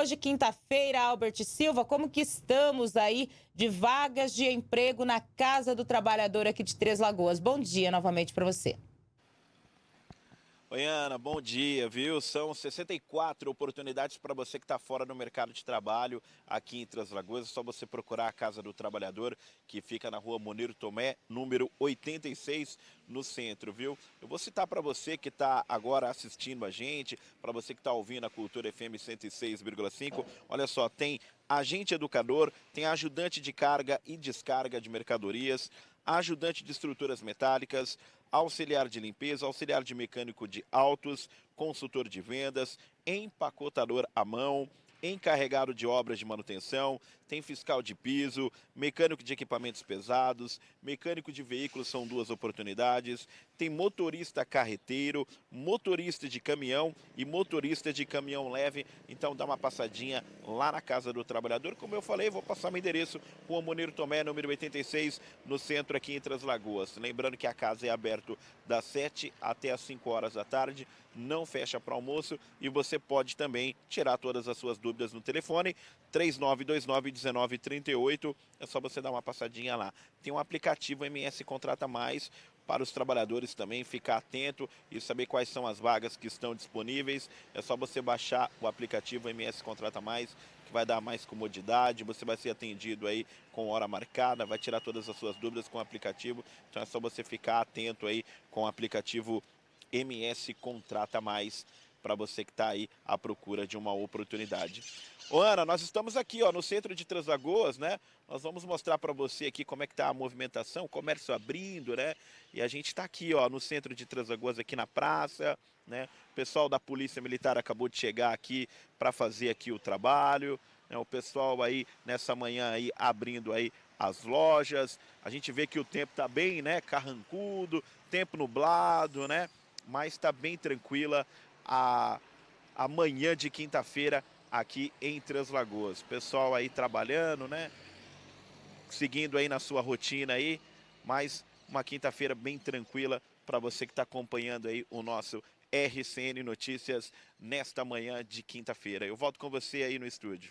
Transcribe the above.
Hoje, quinta-feira, Albert Silva, como que estamos aí de vagas de emprego na Casa do Trabalhador aqui de Três Lagoas? Bom dia novamente para você. Oi, Ana, bom dia, viu? São 64 oportunidades para você que está fora do mercado de trabalho aqui em Três Lagoas. É só você procurar a Casa do Trabalhador, que fica na rua Moniro Tomé, número 86, no centro, viu? Eu vou citar para você que está agora assistindo a gente, para você que está ouvindo a Cultura FM 106,5. Olha só, tem agente educador, tem ajudante de carga e descarga de mercadorias, ajudante de estruturas metálicas, auxiliar de limpeza, auxiliar de mecânico de autos, consultor de vendas, empacotador à mão, encarregado de obras de manutenção, tem fiscal de piso, mecânico de equipamentos pesados, mecânico de veículos são duas oportunidades, tem motorista carreteiro, motorista de caminhão e motorista de caminhão leve. Então dá uma passadinha lá na Casa do Trabalhador. Como eu falei, vou passar meu endereço, Rua Moniro Tomé, número 86, no centro aqui em Traslagoas. Lagoas. Lembrando que a casa é aberta das 7 até as 5 horas da tarde, não fecha para almoço e você pode também tirar todas as suas dúvidas no telefone 3929 19,38. É só você dar uma passadinha lá. Tem um aplicativo MS Contrata Mais para os trabalhadores também ficar atento e saber quais são as vagas que estão disponíveis. É só você baixar o aplicativo MS Contrata Mais, que vai dar mais comodidade, você vai ser atendido aí com hora marcada, vai tirar todas as suas dúvidas com o aplicativo. Então é só você ficar atento aí com o aplicativo MS Contrata Mais para você que está aí à procura de uma oportunidade. Ô Ana, nós estamos aqui ó, no centro de Translagoas, né? Nós vamos mostrar para você aqui como é que está a movimentação, o comércio abrindo, né? E a gente está aqui ó, no centro de Translagoas, aqui na praça, né? O pessoal da Polícia Militar acabou de chegar aqui para fazer aqui o trabalho, né? O pessoal aí nessa manhã aí abrindo aí as lojas. A gente vê que o tempo está bem, né? Carrancudo, tempo nublado, né? Mas está bem tranquila a, a manhã de quinta-feira aqui em Translagoas. Pessoal aí trabalhando, né? Seguindo aí na sua rotina aí, mas uma quinta-feira bem tranquila para você que está acompanhando aí o nosso RCN Notícias nesta manhã de quinta-feira. Eu volto com você aí no estúdio.